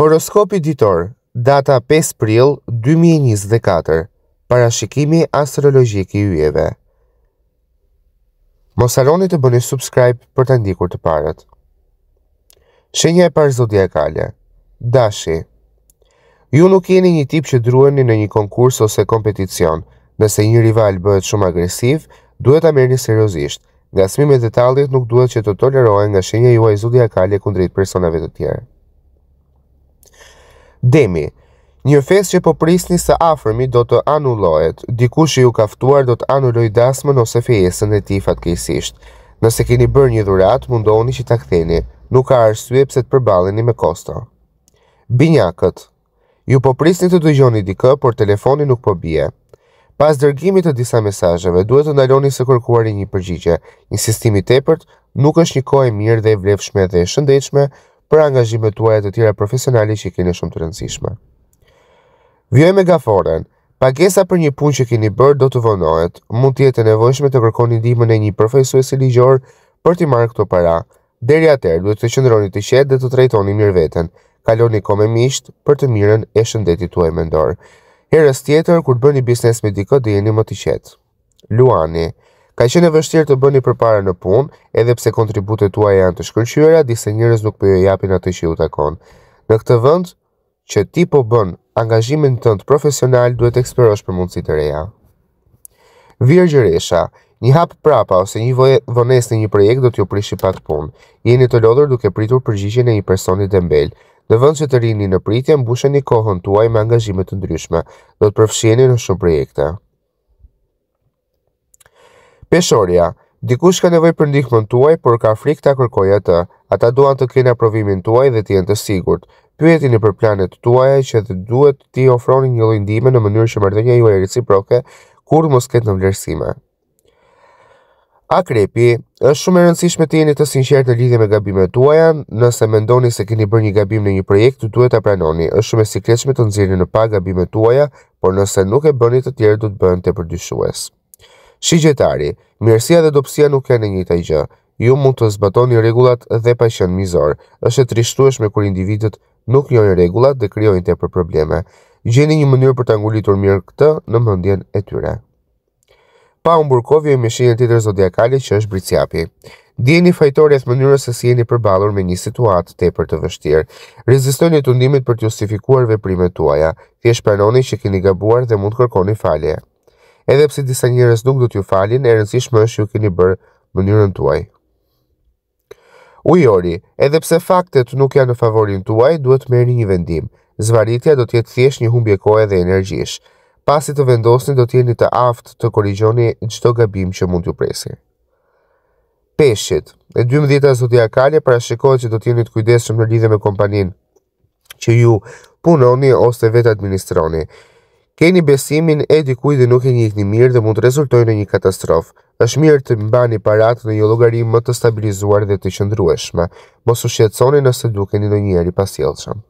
Horoskopi ditor, data 5 pril 2024, parashikimi astrologjik i ujeve Mosaroni të bëni subscribe për të ndikur të parët Shenja e parë zodiakale Dashi Ju nuk jeni një tip që drueni në një konkurs ose kompeticion Nëse një rival bëhet shumë agresiv, duhet a merrni seriosisht Nga smime detalit nuk duhet që të tolerohen nga shenja juaj zodiakale kundrit personave të tjerë Demi, një fes që po prisni së afërmi do të anullohet, diku që ju kaftuar do të anulloj dasmën ose fejesën e tifat kejsisht. Nëse keni bërë një dhurat, mundoni që ta ktheni, nuk ka arsye pse të përballeni me kosto. Binjakët. Ju po prisni të dëgjoni dikë, por telefoni nuk po bie. Pas dërgimit të disa mesazheve, duhet të ndaloni së kërkuari një përgjigje. Insistimi i tepërt nuk është një kohë e mirë dhe e vlefshme dhe e shëndetshme për angazhimet tuaja të tjera profesionale që keni shumë të rëndësishme. Vjoj me gaforen. Pagesa për një punë që keni bërë do të vonohet. Mund të jetë nevojshme të kërkoni ndihmën e një profesuesi ligjor për të marrë këto para. Deri atëherë duhet të qëndroni të qetë dhe të trajtoni mirë veten. Kaloni kohë me miqt për të mirën e shëndetit tuaj mendor. Herës tjetër kur bëni biznes me dikë, jeni më të qetë. Luani Ka qenë e vështirë të bëni përpara në punë, edhe pse kontributet tuaja janë të shkëlqyera, disa njerëz nuk po ju japin atë që ju takon. Në këtë vend, që ti po bën angazhimin tënd profesional, duhet të eksplorosh për mundësitë të reja. Virgjëresha, një hap prapa ose një vonesë në një projekt do t'ju prishë pak punë. Jeni të lodhur duke pritur përgjigjen e një personi të mbël. Në vend që të rini në pritje, mbusheni kohën tuaj me angazhime të ndryshme. Do të përfshiheni në shumë projekte. Peshorja, dikush ka nevojë për ndihmën tuaj, por ka frikë ta kërkojë atë. Ata duan të kenë aprovimin tuaj dhe të jenë të sigurt. Pyetini për planet tuaja që të duhet t'i ofroni një lloj ndihme në mënyrë që ju juaj reciproke kur mos ketë në vlerësime. Akrepi, është shumë e rëndësishme të jeni të sinqertë në lidhje me gabimet tuaja. Nëse mendoni se keni bërë një gabim në një projekt, duhet ta pranoni. Është shumë e sikletshme të nxjerrni në pa gabimet tuaja, por nëse nuk e bëni, të tjerë do të bëhen tepër dyshues. Shigjetari, mirësia dhe dopsia nuk e në një taj gjë. Ju mund të zbatoni regullat dhe pa pashën mizor. është trishtuesh me kur individet nuk njojnë regullat dhe kryojnë te për probleme. Gjeni një mënyrë për të angulitur mirë këtë në mëndjen e tyre. Pa unë burkovje me shenjën të të zodiakali që është bricjapi. Djeni fajtore e mënyrës e si jeni përbalur me një situatë te për të vështirë. Rezistoni të undimit për të justifikuar veprime tuaja. Thjesht pranoni që keni gabuar dhe mund kërkoni falje. Edhe pse disa njerëz nuk do t'ju falin, e rëndësishme është ju keni bërë mënyrën tuaj. Ujori, edhe pse faktet nuk janë në favorin tuaj, duhet të merrni një vendim. Zvaritja do të jetë thjesht një humbje kohe dhe energjish. Pasi të vendosni do të jeni të aftë të korrigjoni çdo gabim që mund t'ju presi. Peshqit, e 12 a zodiakale parashikohet që do të jeni të kujdesshëm në lidhje me kompaninë që ju punoni ose vetë administroni. Keni besimin e dikuj dhe nuk e njët një mirë dhe mund të rezultojnë në një katastrofë, është mirë të mba një parat në një logarim më të stabilizuar dhe të qëndrueshme. Mosu shqetësoni nëse duke një njëri pasjelëshëm.